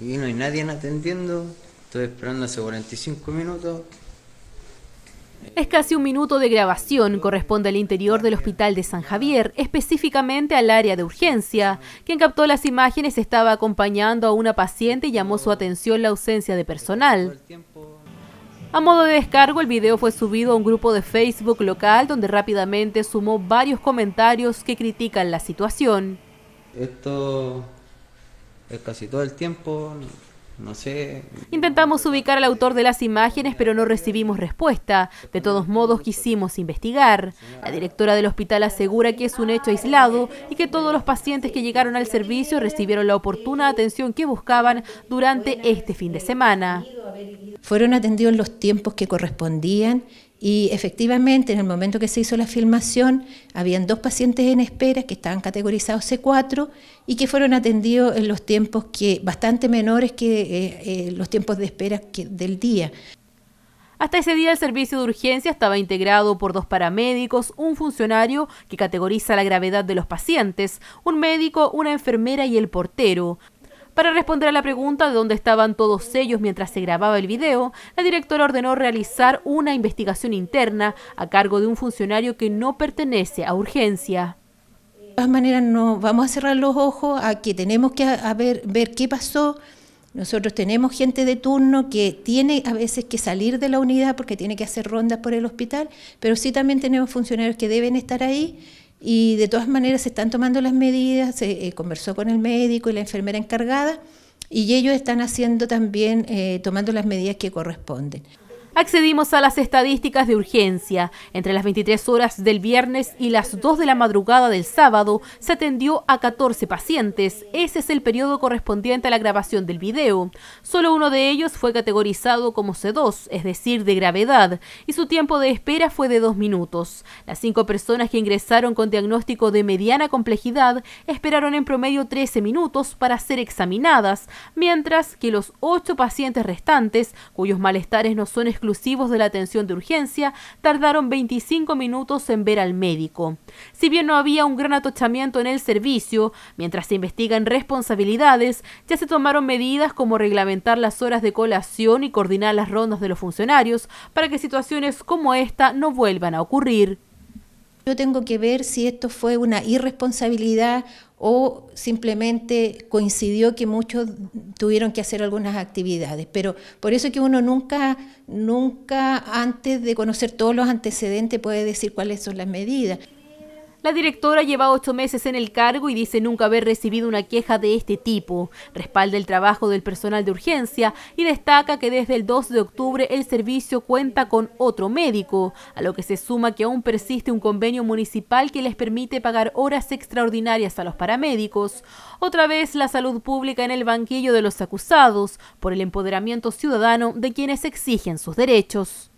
Y no hay nadie atendiendo. Estoy esperando hace 45 minutos. Es casi un minuto de grabación, corresponde al interior del Hospital de San Javier, específicamente al área de urgencia. Quien captó las imágenes estaba acompañando a una paciente y llamó su atención la ausencia de personal. A modo de descargo, el video fue subido a un grupo de Facebook local donde rápidamente sumó varios comentarios que critican la situación. Esto eh, casi todo el tiempo, no sé. Intentamos ubicar al autor de las imágenes, pero no recibimos respuesta. De todos modos, quisimos investigar. La directora del hospital asegura que es un hecho aislado y que todos los pacientes que llegaron al servicio recibieron la oportuna atención que buscaban durante este fin de semana fueron atendidos en los tiempos que correspondían y efectivamente, en el momento que se hizo la filmación, habían dos pacientes en espera que estaban categorizados C4 y que fueron atendidos en los tiempos que bastante menores que eh, eh, los tiempos de espera del día. Hasta ese día el servicio de urgencia estaba integrado por dos paramédicos, un funcionario que categoriza la gravedad de los pacientes, un médico, una enfermera y el portero. Para responder a la pregunta de dónde estaban todos ellos mientras se grababa el video, la directora ordenó realizar una investigación interna a cargo de un funcionario que no pertenece a urgencia. De todas maneras, no vamos a cerrar los ojos a que tenemos que ver, ver qué pasó. Nosotros tenemos gente de turno que tiene a veces que salir de la unidad porque tiene que hacer rondas por el hospital, pero sí también tenemos funcionarios que deben estar ahí y de todas maneras se están tomando las medidas, se eh, conversó con el médico y la enfermera encargada y ellos están haciendo también, eh, tomando las medidas que corresponden. Accedimos a las estadísticas de urgencia. Entre las 23 horas del viernes y las 2 de la madrugada del sábado se atendió a 14 pacientes. Ese es el periodo correspondiente a la grabación del video. Solo uno de ellos fue categorizado como C2, es decir, de gravedad, y su tiempo de espera fue de 2 minutos. Las 5 personas que ingresaron con diagnóstico de mediana complejidad esperaron en promedio 13 minutos para ser examinadas, mientras que los 8 pacientes restantes, cuyos malestares no son exclusivos de la atención de urgencia tardaron 25 minutos en ver al médico. Si bien no había un gran atochamiento en el servicio, mientras se investigan responsabilidades, ya se tomaron medidas como reglamentar las horas de colación y coordinar las rondas de los funcionarios para que situaciones como esta no vuelvan a ocurrir. Yo tengo que ver si esto fue una irresponsabilidad o simplemente coincidió que muchos tuvieron que hacer algunas actividades. Pero por eso que uno nunca, nunca antes de conocer todos los antecedentes puede decir cuáles son las medidas. La directora lleva ocho meses en el cargo y dice nunca haber recibido una queja de este tipo. Respalda el trabajo del personal de urgencia y destaca que desde el 2 de octubre el servicio cuenta con otro médico, a lo que se suma que aún persiste un convenio municipal que les permite pagar horas extraordinarias a los paramédicos. Otra vez la salud pública en el banquillo de los acusados por el empoderamiento ciudadano de quienes exigen sus derechos.